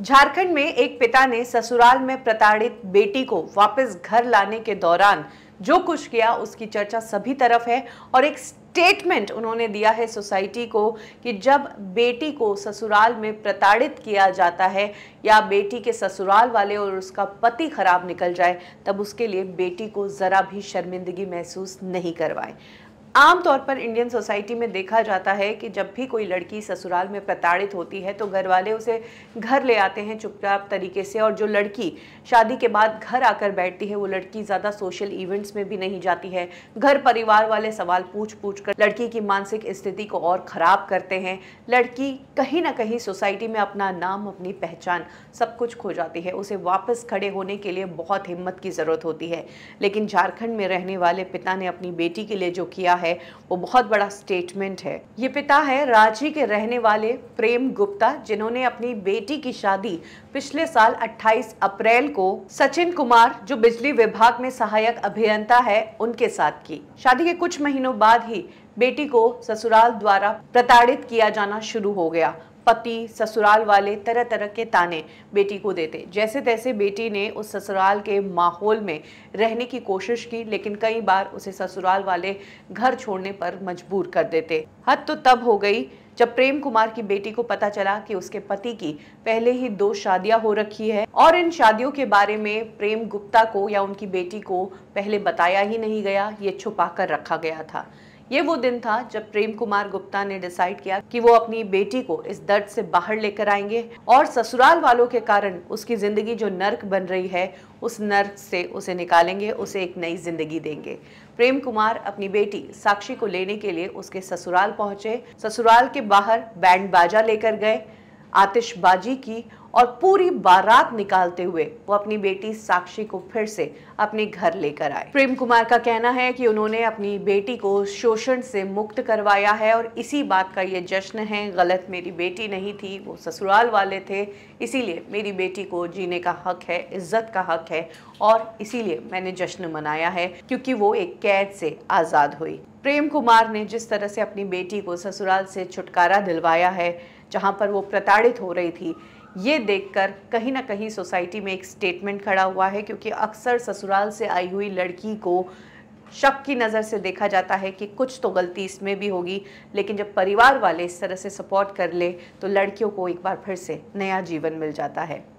झारखंड में एक पिता ने ससुराल में प्रताड़ित बेटी को वापस घर लाने के दौरान जो कुछ किया उसकी चर्चा सभी तरफ है और एक स्टेटमेंट उन्होंने दिया है सोसाइटी को कि जब बेटी को ससुराल में प्रताड़ित किया जाता है या बेटी के ससुराल वाले और उसका पति खराब निकल जाए तब उसके लिए बेटी को ज़रा भी शर्मिंदगी महसूस नहीं करवाएं आम तौर पर इंडियन सोसाइटी में देखा जाता है कि जब भी कोई लड़की ससुराल में प्रताड़ित होती है तो घर वाले उसे घर ले आते हैं चुपचाप तरीके से और जो लड़की शादी के बाद घर आकर बैठती है वो लड़की ज़्यादा सोशल इवेंट्स में भी नहीं जाती है घर परिवार वाले सवाल पूछ पूछ कर लड़की की मानसिक स्थिति को और ख़राब करते हैं लड़की कहीं ना कहीं सोसाइटी में अपना नाम अपनी पहचान सब कुछ खो जाती है उसे वापस खड़े होने के लिए बहुत हिम्मत की ज़रूरत होती है लेकिन झारखंड में रहने वाले पिता ने अपनी बेटी के लिए जो किया है वो बहुत बड़ा स्टेटमेंट है ये पिता है रांची के रहने वाले प्रेम गुप्ता जिन्होंने अपनी बेटी की शादी पिछले साल 28 अप्रैल को सचिन कुमार जो बिजली विभाग में सहायक अभियंता है उनके साथ की शादी के कुछ महीनों बाद ही बेटी को ससुराल द्वारा प्रताड़ित किया जाना शुरू हो गया पति ससुराल वाले तरह तरह के ताने बेटी को देते जैसे तैसे बेटी ने उस ससुराल के माहौल में रहने की कोशिश की लेकिन कई बार उसे ससुराल वाले घर छोड़ने पर मजबूर कर देते हद तो तब हो गई जब प्रेम कुमार की बेटी को पता चला कि उसके पति की पहले ही दो शादियां हो रखी है और इन शादियों के बारे में प्रेम गुप्ता को या उनकी बेटी को पहले बताया ही नहीं गया ये छुपा कर रखा गया था ये वो दिन था जब प्रेम कुमार गुप्ता ने डिसाइड किया कि वो अपनी बेटी को इस दर्द से बाहर लेकर आएंगे और ससुराल वालों के कारण उसकी ज़िंदगी जो नर्क बन रही है उस नर्क से उसे निकालेंगे उसे एक नई ज़िंदगी देंगे प्रेम कुमार अपनी बेटी साक्षी को लेने के लिए उसके ससुराल पहुंचे ससुराल के बाहर बैंड बाजा लेकर गए आतिशबाजी की और पूरी बारात निकालते हुए वो अपनी बेटी साक्षी को फिर से अपने घर लेकर आए प्रेम कुमार का कहना है कि उन्होंने अपनी बेटी को शोषण से मुक्त करवाया है और इसी बात का ये जश्न है गलत मेरी बेटी नहीं थी वो ससुराल वाले थे इसीलिए मेरी बेटी को जीने का हक है इज्जत का हक है और इसीलिए मैंने जश्न मनाया है क्योंकि वो एक कैद से आज़ाद हुई प्रेम कुमार ने जिस तरह से अपनी बेटी को ससुराल से छुटकारा दिलवाया है जहाँ पर वो प्रताड़ित हो रही थी ये देखकर कहीं ना कहीं सोसाइटी में एक स्टेटमेंट खड़ा हुआ है क्योंकि अक्सर ससुराल से आई हुई लड़की को शक की नज़र से देखा जाता है कि कुछ तो गलती इसमें भी होगी लेकिन जब परिवार वाले इस तरह से सपोर्ट कर ले तो लड़कियों को एक बार फिर से नया जीवन मिल जाता है